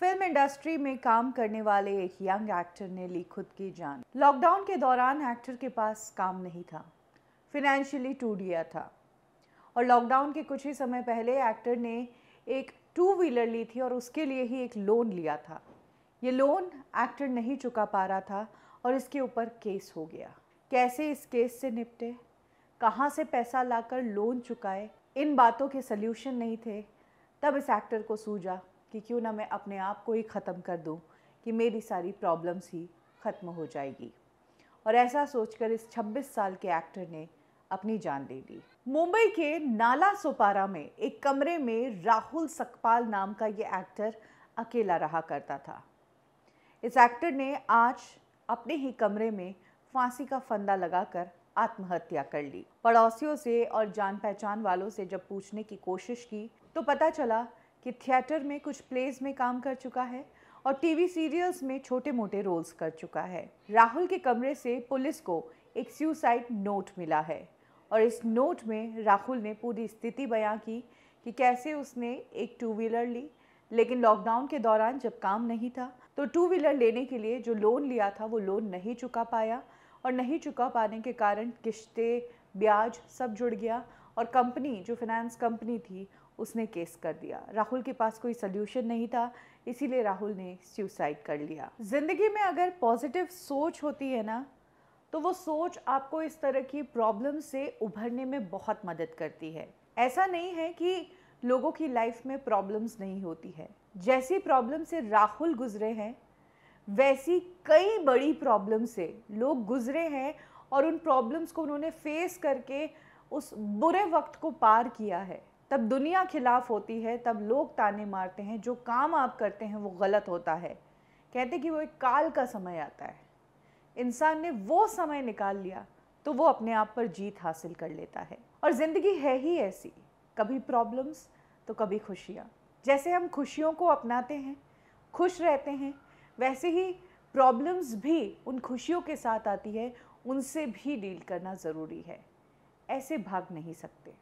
film industry में काम करने वाले एक यंग एक्टर ने ली खुद की जान लॉकडाउन के दौरान एक्टर के पास काम नहीं था फिनेंशियली टूट गया था और लॉकडाउन के कुछ ही समय पहले एक्टर ने एक टू व्हीलर ली थी और उसके लिए ही एक लोन लिया था ये लोन एक्टर नहीं चुका पा रहा था और इसके ऊपर केस हो गया कैसे इस केस से निपटे कहाँ से पैसा लाकर लोन चुकाए इन बातों के सल्यूशन नहीं थे तब इस एक्टर को सूझा कि क्यों ना मैं अपने आप को ही ख़त्म कर दूँ कि मेरी सारी प्रॉब्लम्स ही ख़त्म हो जाएगी और ऐसा सोचकर इस 26 साल के एक्टर ने अपनी जान दे दी मुंबई के नाला सोपारा में एक कमरे में राहुल सकपाल नाम का ये एक्टर अकेला रहा करता था इस एक्टर ने आज अपने ही कमरे में फांसी का फंदा लगाकर आत्महत्या कर ली पड़ोसियों से और जान पहचान वालों से जब पूछने की कोशिश की तो पता चला कि थिएटर में कुछ प्लेज में काम कर चुका है और टीवी सीरियल्स में छोटे मोटे रोल्स कर चुका है राहुल के कमरे से पुलिस को एक सुसाइड नोट मिला है और इस नोट में राहुल ने पूरी स्थिति बयां की कि कैसे उसने एक टू व्हीलर ली लेकिन लॉकडाउन के दौरान जब काम नहीं था तो टू व्हीलर लेने के लिए जो लोन लिया था वो लोन नहीं चुका पाया और नहीं चुका पाने के कारण किश्तें ब्याज सब जुड़ गया और कंपनी जो फिनेंस कंपनी थी उसने केस कर दिया राहुल के पास कोई सल्यूशन नहीं था इसीलिए राहुल ने सुसाइड कर लिया ज़िंदगी में अगर पॉजिटिव सोच होती है ना तो वो सोच आपको इस तरह की प्रॉब्लम से उभरने में बहुत मदद करती है ऐसा नहीं है कि लोगों की लाइफ में प्रॉब्लम्स नहीं होती है जैसी प्रॉब्लम से राहुल गुजरे हैं वैसी कई बड़ी प्रॉब्लम से लोग गुजरे हैं और उन प्रॉब्लम्स को उन्होंने फेस करके उस बुरे वक्त को पार किया है तब दुनिया खिलाफ होती है तब लोग ताने मारते हैं जो काम आप करते हैं वो गलत होता है कहते कि वो एक काल का समय आता है इंसान ने वो समय निकाल लिया तो वो अपने आप पर जीत हासिल कर लेता है और ज़िंदगी है ही ऐसी कभी प्रॉब्लम्स तो कभी खुशियाँ जैसे हम खुशियों को अपनाते हैं खुश रहते हैं वैसे ही प्रॉब्लम्स भी उन खुशियों के साथ आती है उनसे भी डील करना ज़रूरी है ऐसे भाग नहीं सकते